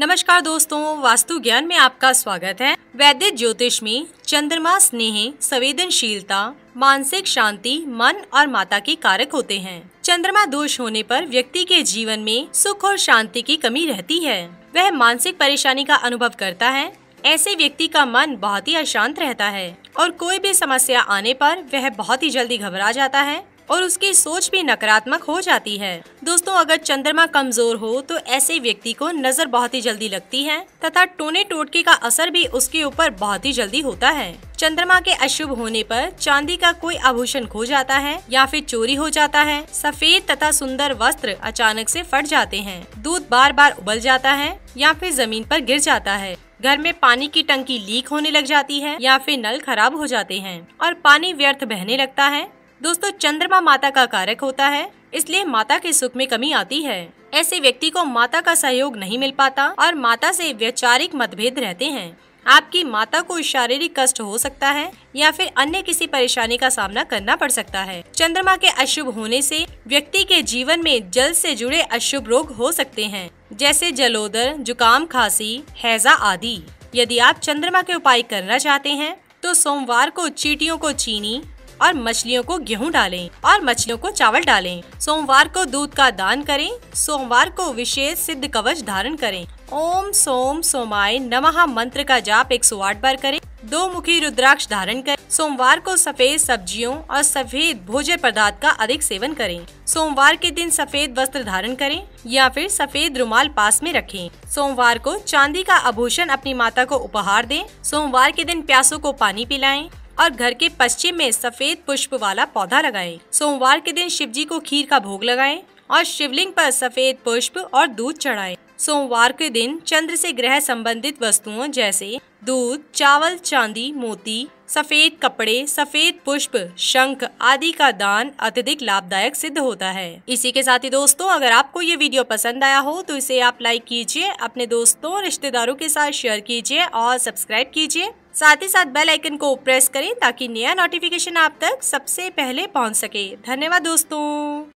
नमस्कार दोस्तों वास्तु ज्ञान में आपका स्वागत है वैदिक ज्योतिष में चंद्रमा स्नेह संवेदनशीलता मानसिक शांति मन और माता के कारक होते हैं चंद्रमा दोष होने पर व्यक्ति के जीवन में सुख और शांति की कमी रहती है वह मानसिक परेशानी का अनुभव करता है ऐसे व्यक्ति का मन बहुत ही अशांत रहता है और कोई भी समस्या आने पर वह बहुत ही जल्दी घबरा जाता है और उसकी सोच भी नकारात्मक हो जाती है दोस्तों अगर चंद्रमा कमजोर हो तो ऐसे व्यक्ति को नजर बहुत ही जल्दी लगती है तथा टोने टोटके का असर भी उसके ऊपर बहुत ही जल्दी होता है चंद्रमा के अशुभ होने पर चांदी का कोई आभूषण खो जाता है या फिर चोरी हो जाता है सफेद तथा सुंदर वस्त्र अचानक ऐसी फट जाते हैं दूध बार बार उबल जाता है या फिर जमीन आरोप गिर जाता है घर में पानी की टंकी लीक होने लग जाती है या फिर नल खराब हो जाते हैं और पानी व्यर्थ बहने लगता है दोस्तों चंद्रमा माता का कारक होता है इसलिए माता के सुख में कमी आती है ऐसे व्यक्ति को माता का सहयोग नहीं मिल पाता और माता से वैचारिक मतभेद रहते हैं आपकी माता को शारीरिक कष्ट हो सकता है या फिर अन्य किसी परेशानी का सामना करना पड़ सकता है चंद्रमा के अशुभ होने से व्यक्ति के जीवन में जल से जुड़े अशुभ रोग हो सकते हैं जैसे जलोदर जुकाम खांसी हैजा आदि यदि आप चंद्रमा के उपाय करना चाहते हैं तो सोमवार को चीटियों को चीनी और मछलियों को गेहूं डालें और मछलियों को चावल डालें सोमवार को दूध का दान करें सोमवार को विशेष सिद्ध कवच धारण करें ओम सोम सोमाय नमः मंत्र का जाप 108 बार करें दो मुखी रुद्राक्ष धारण करें सोमवार को सफेद सब्जियों और सफेद भोज्य पदार्थ का अधिक सेवन करें सोमवार के दिन सफेद वस्त्र धारण करें या फिर सफेद रुमाल पास में रखें सोमवार को चांदी का आभूषण अपनी माता को उपहार दें सोमवार के दिन प्यासों को पानी पिलाएं और घर के पश्चिम में सफेद पुष्प वाला पौधा लगाएं। सोमवार के दिन शिव जी को खीर का भोग लगाएं और शिवलिंग पर सफेद पुष्प और दूध चढ़ाएं। सोमवार के दिन चंद्र से ग्रह संबंधित वस्तुओं जैसे दूध चावल चांदी मोती सफेद कपड़े सफेद पुष्प शंख आदि का दान अत्यधिक लाभदायक सिद्ध होता है इसी के साथ ही दोस्तों अगर आपको ये वीडियो पसंद आया हो तो इसे आप लाइक कीजिए अपने दोस्तों रिश्तेदारों के साथ शेयर कीजिए और सब्सक्राइब कीजिए साथ ही साथ बेल आइकन को प्रेस करें ताकि नया नोटिफिकेशन आप तक सबसे पहले पहुंच सके धन्यवाद दोस्तों